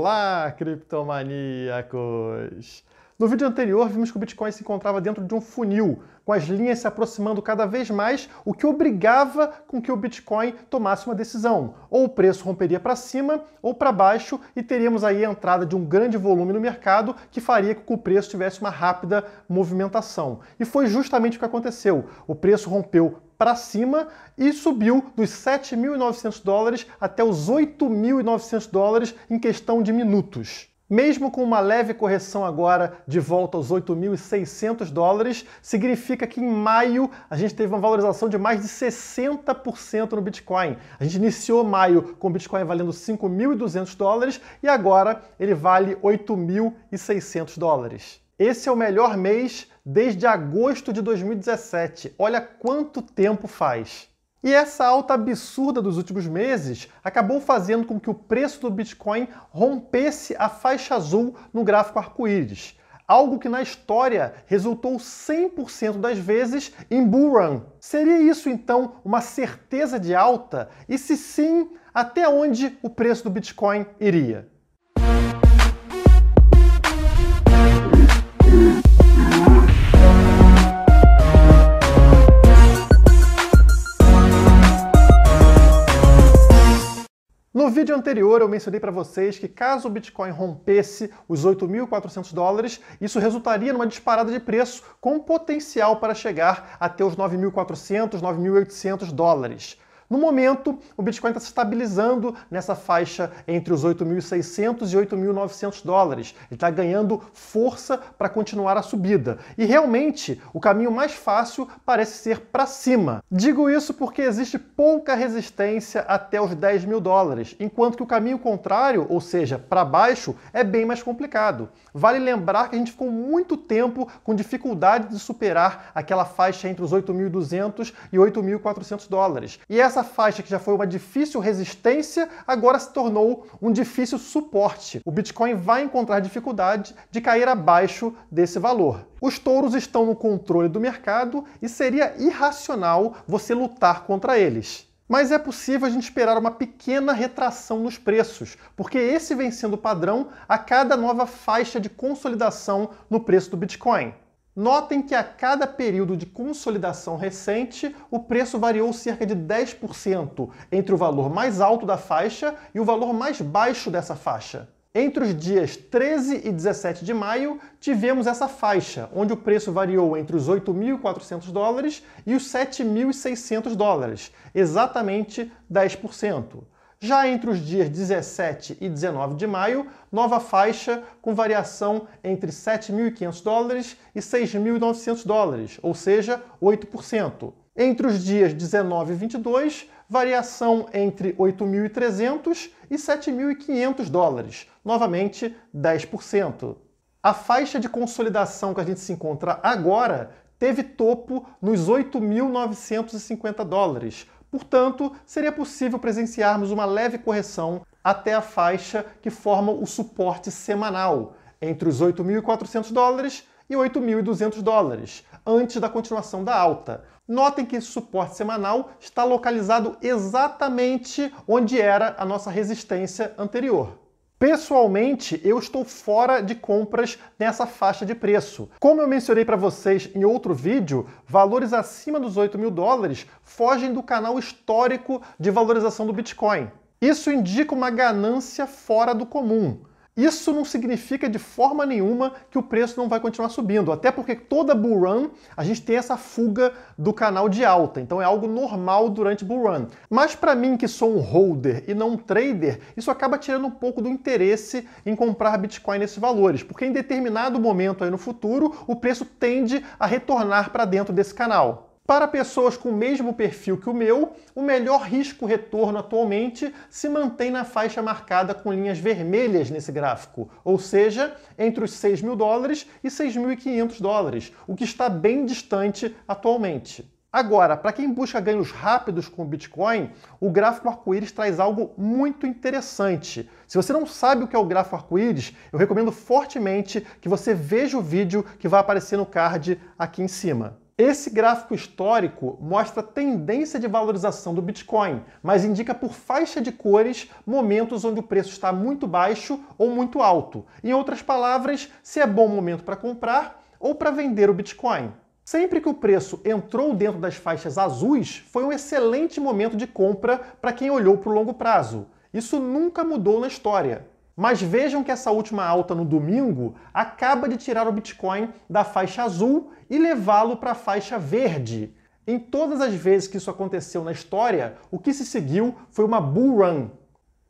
live. criptomaníacos! No vídeo anterior, vimos que o Bitcoin se encontrava dentro de um funil, com as linhas se aproximando cada vez mais, o que obrigava com que o Bitcoin tomasse uma decisão. Ou o preço romperia para cima ou para baixo, e teríamos aí a entrada de um grande volume no mercado que faria com que o preço tivesse uma rápida movimentação. E foi justamente o que aconteceu. O preço rompeu para cima e subiu dos 7.900 dólares até os 8.900 dólares em questão de minutos minutos. Mesmo com uma leve correção agora de volta aos 8.600 dólares, significa que em maio a gente teve uma valorização de mais de 60% no Bitcoin. A gente iniciou maio com o Bitcoin valendo 5.200 dólares e agora ele vale 8.600 dólares. Esse é o melhor mês desde agosto de 2017. Olha quanto tempo faz. E essa alta absurda dos últimos meses acabou fazendo com que o preço do Bitcoin rompesse a faixa azul no gráfico arco-íris, algo que na história resultou 100% das vezes em bull run. Seria isso então uma certeza de alta? E se sim, até onde o preço do Bitcoin iria? No vídeo anterior eu mencionei para vocês que caso o Bitcoin rompesse os 8.400 dólares, isso resultaria numa disparada de preço com potencial para chegar até os 9.400, 9.800 dólares. No momento, o Bitcoin está se estabilizando nessa faixa entre os 8.600 e 8.900 dólares. Ele está ganhando força para continuar a subida. E realmente, o caminho mais fácil parece ser para cima. Digo isso porque existe pouca resistência até os 10 mil dólares, enquanto que o caminho contrário, ou seja, para baixo, é bem mais complicado. Vale lembrar que a gente ficou muito tempo com dificuldade de superar aquela faixa entre os 8.200 e 8.400 dólares. E essa essa faixa que já foi uma difícil resistência, agora se tornou um difícil suporte. O Bitcoin vai encontrar dificuldade de cair abaixo desse valor. Os touros estão no controle do mercado e seria irracional você lutar contra eles. Mas é possível a gente esperar uma pequena retração nos preços, porque esse vem sendo padrão a cada nova faixa de consolidação no preço do Bitcoin. Notem que a cada período de consolidação recente, o preço variou cerca de 10% entre o valor mais alto da faixa e o valor mais baixo dessa faixa. Entre os dias 13 e 17 de maio, tivemos essa faixa, onde o preço variou entre os 8.400 dólares e os 7.600 dólares, exatamente 10%. Já entre os dias 17 e 19 de maio, nova faixa com variação entre 7.500 dólares e 6.900 dólares, ou seja, 8%. Entre os dias 19 e 22, variação entre 8.300 e 7.500 dólares, novamente 10%. A faixa de consolidação que a gente se encontra agora teve topo nos 8.950 dólares, Portanto, seria possível presenciarmos uma leve correção até a faixa que forma o suporte semanal, entre os 8.400 dólares e 8.200 dólares, antes da continuação da alta. Notem que esse suporte semanal está localizado exatamente onde era a nossa resistência anterior. Pessoalmente, eu estou fora de compras nessa faixa de preço. Como eu mencionei para vocês em outro vídeo, valores acima dos 8 mil dólares fogem do canal histórico de valorização do Bitcoin. Isso indica uma ganância fora do comum. Isso não significa de forma nenhuma que o preço não vai continuar subindo, até porque toda bull run a gente tem essa fuga do canal de alta, então é algo normal durante bull run. Mas para mim que sou um holder e não um trader, isso acaba tirando um pouco do interesse em comprar Bitcoin nesses valores, porque em determinado momento aí no futuro o preço tende a retornar para dentro desse canal. Para pessoas com o mesmo perfil que o meu, o melhor risco-retorno atualmente se mantém na faixa marcada com linhas vermelhas nesse gráfico, ou seja, entre os 6 mil dólares e 6.500 dólares, o que está bem distante atualmente. Agora, para quem busca ganhos rápidos com o Bitcoin, o gráfico arco-íris traz algo muito interessante. Se você não sabe o que é o gráfico arco-íris, eu recomendo fortemente que você veja o vídeo que vai aparecer no card aqui em cima. Esse gráfico histórico mostra a tendência de valorização do Bitcoin, mas indica por faixa de cores momentos onde o preço está muito baixo ou muito alto. Em outras palavras, se é bom momento para comprar ou para vender o Bitcoin. Sempre que o preço entrou dentro das faixas azuis, foi um excelente momento de compra para quem olhou para o longo prazo. Isso nunca mudou na história. Mas vejam que essa última alta no domingo acaba de tirar o Bitcoin da faixa azul e levá-lo para a faixa verde. Em todas as vezes que isso aconteceu na história, o que se seguiu foi uma bull run.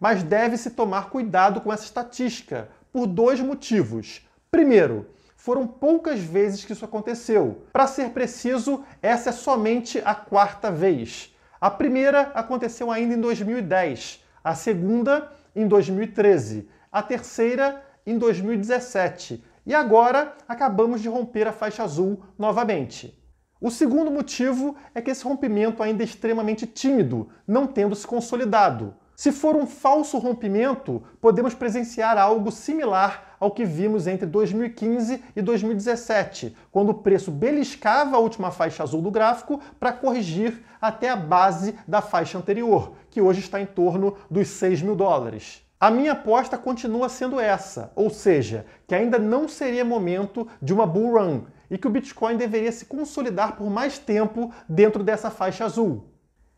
Mas deve-se tomar cuidado com essa estatística, por dois motivos. Primeiro, foram poucas vezes que isso aconteceu. Para ser preciso, essa é somente a quarta vez. A primeira aconteceu ainda em 2010, a segunda em 2013 a terceira em 2017 e agora acabamos de romper a faixa azul novamente. O segundo motivo é que esse rompimento ainda é extremamente tímido, não tendo se consolidado. Se for um falso rompimento, podemos presenciar algo similar ao que vimos entre 2015 e 2017, quando o preço beliscava a última faixa azul do gráfico para corrigir até a base da faixa anterior, que hoje está em torno dos 6 mil dólares. A minha aposta continua sendo essa, ou seja, que ainda não seria momento de uma bull run e que o Bitcoin deveria se consolidar por mais tempo dentro dessa faixa azul.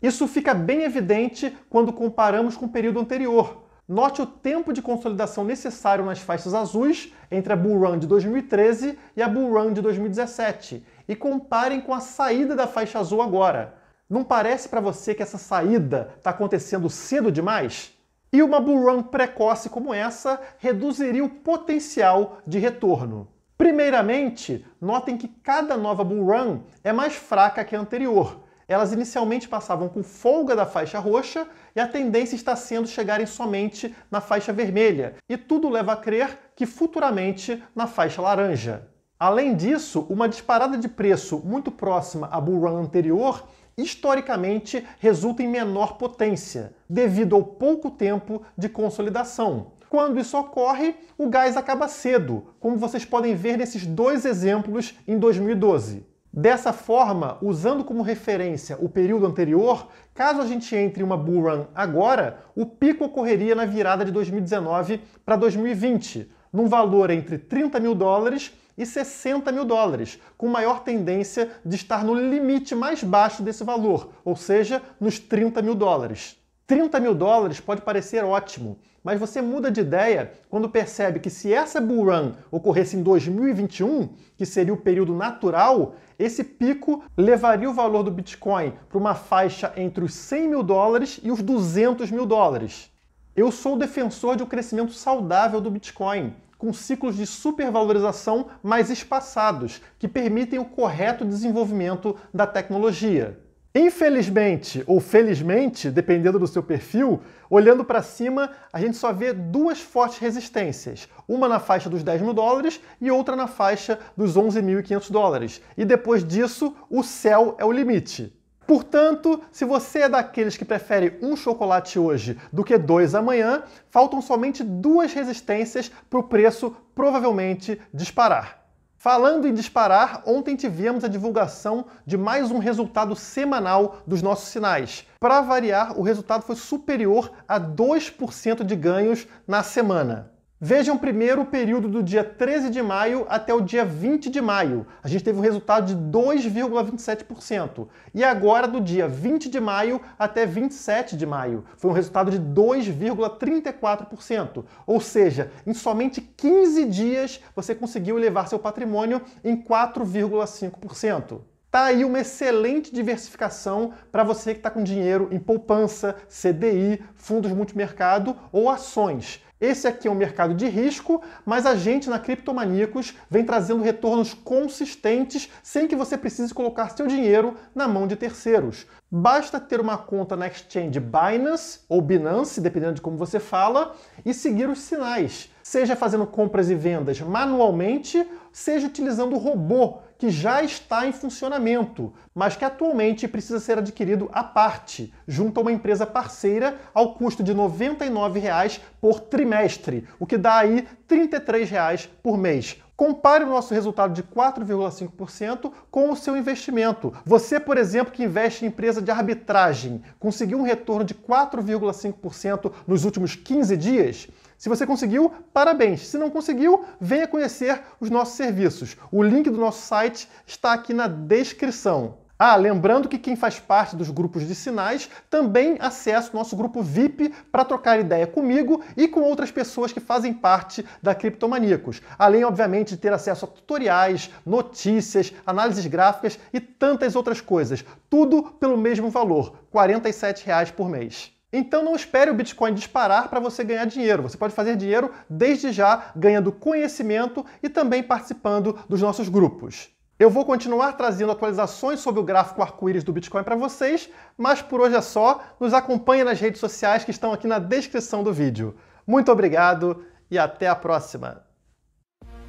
Isso fica bem evidente quando comparamos com o período anterior. Note o tempo de consolidação necessário nas faixas azuis entre a bull run de 2013 e a bull run de 2017 e comparem com a saída da faixa azul agora. Não parece para você que essa saída está acontecendo cedo demais? E uma bull run precoce como essa reduziria o potencial de retorno. Primeiramente, notem que cada nova bull run é mais fraca que a anterior. Elas inicialmente passavam com folga da faixa roxa e a tendência está sendo chegarem somente na faixa vermelha, e tudo leva a crer que futuramente na faixa laranja. Além disso, uma disparada de preço muito próxima à bull run anterior historicamente resulta em menor potência, devido ao pouco tempo de consolidação. Quando isso ocorre, o gás acaba cedo, como vocês podem ver nesses dois exemplos em 2012. Dessa forma, usando como referência o período anterior, caso a gente entre em uma bull run agora, o pico ocorreria na virada de 2019 para 2020, num valor entre 30 mil dólares e 60 mil dólares, com maior tendência de estar no limite mais baixo desse valor, ou seja, nos 30 mil dólares. 30 mil dólares pode parecer ótimo, mas você muda de ideia quando percebe que se essa bull run ocorresse em 2021, que seria o período natural, esse pico levaria o valor do Bitcoin para uma faixa entre os 100 mil dólares e os 200 mil dólares. Eu sou defensor de um crescimento saudável do Bitcoin, com ciclos de supervalorização mais espaçados, que permitem o correto desenvolvimento da tecnologia. Infelizmente ou felizmente, dependendo do seu perfil, olhando para cima, a gente só vê duas fortes resistências, uma na faixa dos 10 mil dólares e outra na faixa dos 11.500 dólares. E depois disso, o céu é o limite. Portanto, se você é daqueles que prefere um chocolate hoje do que dois amanhã, faltam somente duas resistências para o preço provavelmente disparar. Falando em disparar, ontem tivemos a divulgação de mais um resultado semanal dos nossos sinais. Para variar, o resultado foi superior a 2% de ganhos na semana. Vejam primeiro o período do dia 13 de maio até o dia 20 de maio. A gente teve um resultado de 2,27%. E agora do dia 20 de maio até 27 de maio. Foi um resultado de 2,34%. Ou seja, em somente 15 dias você conseguiu elevar seu patrimônio em 4,5%. Tá aí uma excelente diversificação para você que está com dinheiro em poupança, CDI, fundos multimercado ou ações. Esse aqui é um mercado de risco, mas a gente na Criptomaníacos vem trazendo retornos consistentes sem que você precise colocar seu dinheiro na mão de terceiros. Basta ter uma conta na exchange Binance ou Binance, dependendo de como você fala, e seguir os sinais, seja fazendo compras e vendas manualmente, seja utilizando o robô que já está em funcionamento, mas que atualmente precisa ser adquirido à parte, junto a uma empresa parceira, ao custo de R$ 99,00 por trimestre, o que dá aí R$ 33,00 por mês Compare o nosso resultado de 4,5% com o seu investimento. Você, por exemplo, que investe em empresa de arbitragem, conseguiu um retorno de 4,5% nos últimos 15 dias? Se você conseguiu, parabéns. Se não conseguiu, venha conhecer os nossos serviços. O link do nosso site está aqui na descrição. Ah, lembrando que quem faz parte dos grupos de sinais também acessa o nosso grupo VIP para trocar ideia comigo e com outras pessoas que fazem parte da Criptomaníacos. Além, obviamente, de ter acesso a tutoriais, notícias, análises gráficas e tantas outras coisas. Tudo pelo mesmo valor, R$ 47,00 por mês. Então não espere o Bitcoin disparar para você ganhar dinheiro. Você pode fazer dinheiro desde já ganhando conhecimento e também participando dos nossos grupos. Eu vou continuar trazendo atualizações sobre o gráfico arco-íris do Bitcoin para vocês, mas por hoje é só. Nos acompanhe nas redes sociais que estão aqui na descrição do vídeo. Muito obrigado e até a próxima!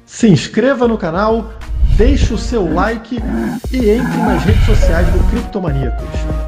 Se inscreva no canal, deixe o seu like e entre nas redes sociais do Criptomaníacos.